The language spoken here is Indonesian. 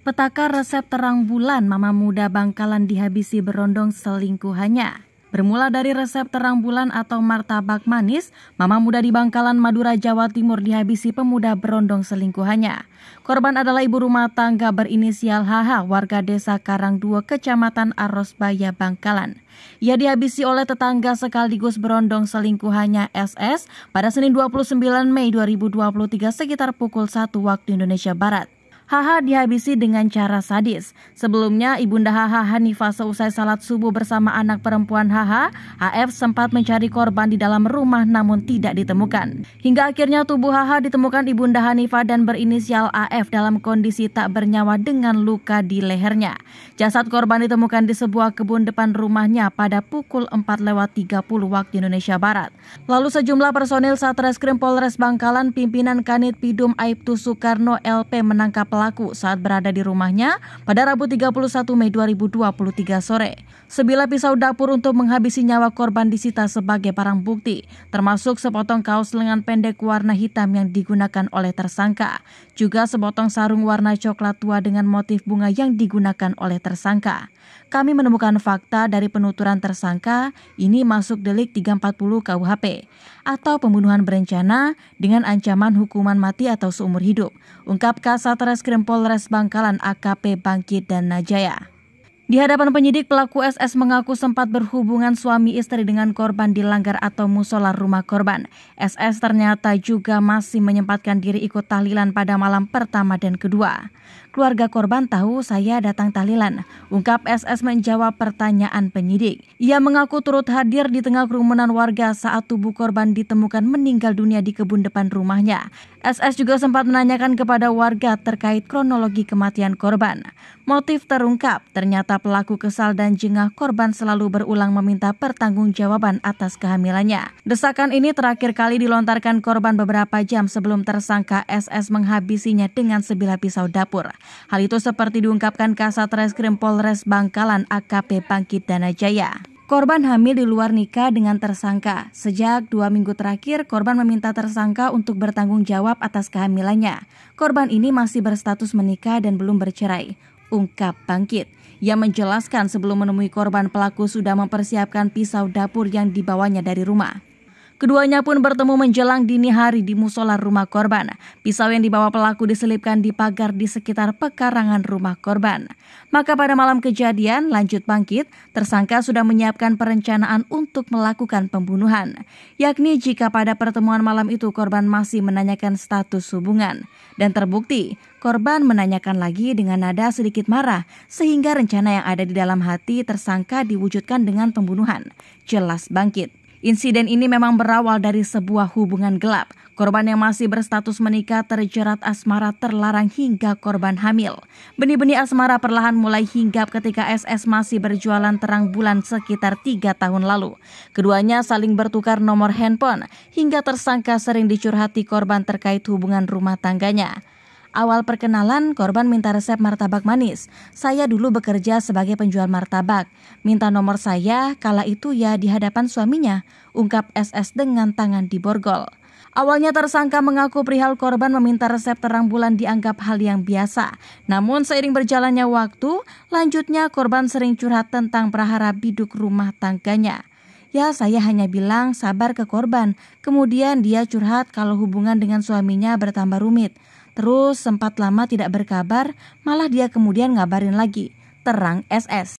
Petaka resep terang bulan mama muda bangkalan dihabisi berondong selingkuhannya. Bermula dari resep terang bulan atau martabak manis, mama muda di Bangkalan Madura Jawa Timur dihabisi pemuda berondong selingkuhannya. Korban adalah ibu rumah tangga berinisial HH warga desa Karang Dua, kecamatan Arosbaya Bangkalan. Ia dihabisi oleh tetangga sekaligus berondong selingkuhannya SS pada Senin 29 Mei 2023 sekitar pukul 1 waktu Indonesia Barat. HH dihabisi dengan cara sadis. Sebelumnya, Ibunda HH Hanifah seusai salat subuh bersama anak perempuan HH, HF sempat mencari korban di dalam rumah namun tidak ditemukan. Hingga akhirnya tubuh HH ditemukan Ibunda Hanifah dan berinisial AF dalam kondisi tak bernyawa dengan luka di lehernya. Jasad korban ditemukan di sebuah kebun depan rumahnya pada pukul 4 lewat 30 waktu Indonesia Barat. Lalu sejumlah personil Satreskrim Polres Bangkalan pimpinan Kanit Pidum Aibtu Soekarno LP menangkap pelaku saat berada di rumahnya pada Rabu 31 Mei 2023 sore. Sebilah pisau dapur untuk menghabisi nyawa korban disita sebagai barang bukti, termasuk sepotong kaos lengan pendek warna hitam yang digunakan oleh tersangka. Juga sepotong sarung warna coklat tua dengan motif bunga yang digunakan oleh tersangka. Kami menemukan fakta dari penuturan tersangka ini masuk delik 340 KUHP atau pembunuhan berencana dengan ancaman hukuman mati atau seumur hidup. Ungkap Kasat Reskrim Reskrim Polres Bangkalan AKP Bangkit dan Najaya. Di hadapan penyidik, pelaku SS mengaku sempat berhubungan suami istri dengan korban di langgar atau musola rumah korban. SS ternyata juga masih menyempatkan diri ikut tahlilan pada malam pertama dan kedua. Keluarga korban tahu saya datang tahlilan, ungkap SS menjawab pertanyaan penyidik. Ia mengaku turut hadir di tengah kerumunan warga saat tubuh korban ditemukan meninggal dunia di kebun depan rumahnya. SS juga sempat menanyakan kepada warga terkait kronologi kematian korban. Motif terungkap, ternyata pelaku kesal dan jengah korban selalu berulang meminta pertanggungjawaban atas kehamilannya. Desakan ini terakhir kali dilontarkan korban beberapa jam sebelum tersangka SS menghabisinya dengan sebilah pisau dapur. Hal itu seperti diungkapkan Kasat Reskrim Polres Bangkalan AKP Bangkit Danajaya. Korban hamil di luar nikah dengan tersangka. Sejak dua minggu terakhir, korban meminta tersangka untuk bertanggung jawab atas kehamilannya. Korban ini masih berstatus menikah dan belum bercerai. Ungkap Bangkit. Ia menjelaskan sebelum menemui korban pelaku sudah mempersiapkan pisau dapur yang dibawanya dari rumah. Keduanya pun bertemu menjelang dini hari di musola rumah korban. Pisau yang dibawa pelaku diselipkan di pagar di sekitar pekarangan rumah korban. Maka pada malam kejadian, lanjut bangkit, tersangka sudah menyiapkan perencanaan untuk melakukan pembunuhan. Yakni jika pada pertemuan malam itu korban masih menanyakan status hubungan. Dan terbukti, korban menanyakan lagi dengan nada sedikit marah sehingga rencana yang ada di dalam hati tersangka diwujudkan dengan pembunuhan. Jelas bangkit. Insiden ini memang berawal dari sebuah hubungan gelap. Korban yang masih berstatus menikah terjerat asmara terlarang hingga korban hamil. Benih-benih asmara perlahan mulai hinggap ketika SS masih berjualan terang bulan sekitar tiga tahun lalu. Keduanya saling bertukar nomor handphone hingga tersangka sering dicurhati korban terkait hubungan rumah tangganya. Awal perkenalan, korban minta resep martabak manis. Saya dulu bekerja sebagai penjual martabak. Minta nomor saya, kala itu ya di hadapan suaminya, ungkap SS dengan tangan di borgol. Awalnya tersangka mengaku perihal korban meminta resep terang bulan dianggap hal yang biasa. Namun seiring berjalannya waktu, lanjutnya korban sering curhat tentang prahara biduk rumah tangganya. Ya saya hanya bilang sabar ke korban, kemudian dia curhat kalau hubungan dengan suaminya bertambah rumit. Terus sempat lama tidak berkabar, malah dia kemudian ngabarin lagi, terang SS.